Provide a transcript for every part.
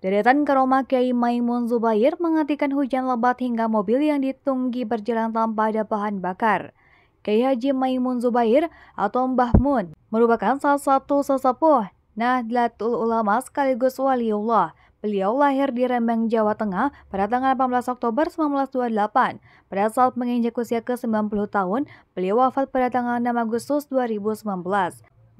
Deretan ke rumah Kiai Maimun Zubair menghentikan hujan lebat hingga mobil yang ditunggi berjalan tanpa ada bahan bakar. Kiai Haji Maimun Zubair atau Mbah Mun merupakan salah satu sesepuh Nahdlatul Ulama sekaligus waliullah. Beliau lahir di Rembang, Jawa Tengah pada tanggal 18 Oktober 1928. Pada saat menginjak usia ke-90 tahun, beliau wafat pada tanggal 6 Agustus 2019.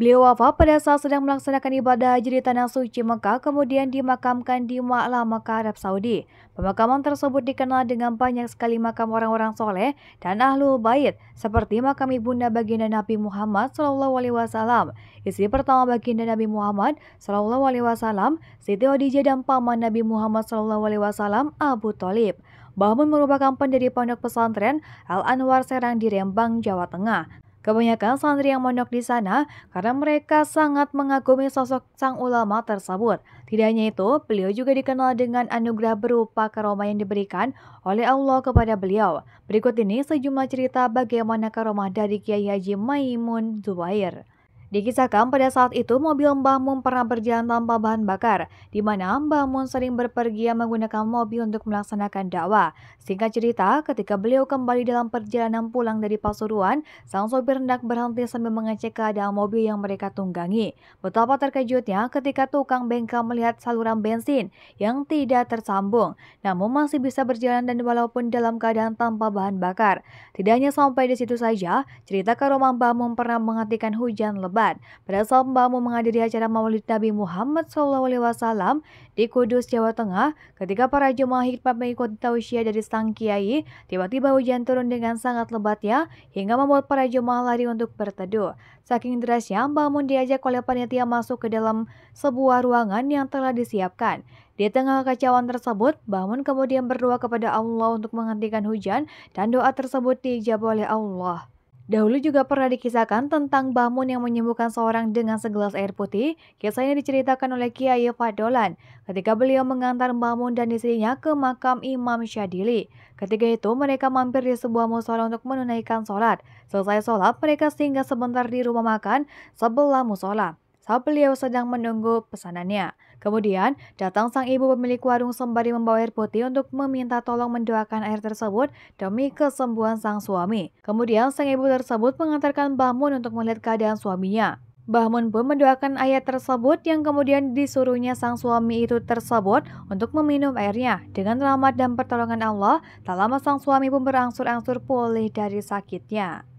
Beliau wafat pada saat sedang melaksanakan ibadah haji di Tanah Suci Mekah, kemudian dimakamkan di Ma'lam Mekah, Arab Saudi. Pemakaman tersebut dikenal dengan banyak sekali makam orang-orang soleh dan ahlul bait, seperti makam ibunda baginda Nabi Muhammad Shallallahu Alaihi Wasallam, istri pertama baginda Nabi Muhammad Shallallahu Alaihi Wasallam, Siti Khadijah dan paman Nabi Muhammad Shallallahu Alaihi Wasallam Abu Talib. Bahmun merupakan pendiri pondok pesantren Al Anwar Serang di Rembang, Jawa Tengah. Kebanyakan santri yang mondok di sana karena mereka sangat mengagumi sosok sang ulama tersebut. Tidak hanya itu, beliau juga dikenal dengan anugerah berupa karomah yang diberikan oleh Allah kepada beliau. Berikut ini sejumlah cerita bagaimana karomah dari Kiai Haji Maimun Zubair. Dikisahkan pada saat itu mobil Mbah Mun pernah berjalan tanpa bahan bakar, di mana Mbah Mun sering berpergian menggunakan mobil untuk melaksanakan dakwah. Singkat cerita, ketika beliau kembali dalam perjalanan pulang dari Pasuruan, sang sopir hendak berhenti sambil mengecek keadaan mobil yang mereka tunggangi. Betapa terkejutnya ketika tukang bengkel melihat saluran bensin yang tidak tersambung, namun masih bisa berjalan dan walaupun dalam keadaan tanpa bahan bakar. Tidak hanya sampai di situ saja, cerita ke rumah Mbah Mun pernah menghentikan hujan lebat sahabat. Pada saat Mbak Mu menghadiri acara Maulid Nabi Muhammad SAW di Kudus, Jawa Tengah, ketika para jemaah hikmat mengikuti tausiah dari sang kiai, tiba-tiba hujan turun dengan sangat lebatnya hingga membuat para jemaah lari untuk berteduh. Saking derasnya, Mbak Mun diajak oleh panitia masuk ke dalam sebuah ruangan yang telah disiapkan. Di tengah kekacauan tersebut, Bangun kemudian berdoa kepada Allah untuk menghentikan hujan dan doa tersebut dijawab oleh Allah. Dahulu juga pernah dikisahkan tentang Bahmun yang menyembuhkan seorang dengan segelas air putih. Kisah ini diceritakan oleh Kiai Padolan ketika beliau mengantar Bahmun dan istrinya ke makam Imam Syadili. Ketika itu mereka mampir di sebuah musola untuk menunaikan sholat. Selesai sholat mereka singgah sebentar di rumah makan sebelah musola saat beliau sedang menunggu pesanannya. Kemudian, datang sang ibu pemilik warung sembari membawa air putih untuk meminta tolong mendoakan air tersebut demi kesembuhan sang suami. Kemudian, sang ibu tersebut mengantarkan Bahmun untuk melihat keadaan suaminya. Bahmun pun mendoakan ayat tersebut yang kemudian disuruhnya sang suami itu tersebut untuk meminum airnya. Dengan rahmat dan pertolongan Allah, tak lama sang suami pun berangsur-angsur pulih dari sakitnya.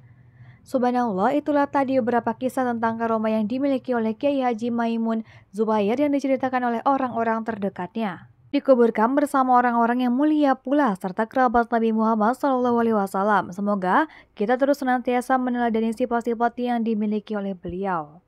Subhanallah, itulah tadi beberapa kisah tentang karoma yang dimiliki oleh Kiai Haji Maimun Zubair yang diceritakan oleh orang-orang terdekatnya. Dikuburkan bersama orang-orang yang mulia pula serta kerabat Nabi Muhammad SAW. Semoga kita terus senantiasa meneladani sifat-sifat yang dimiliki oleh beliau.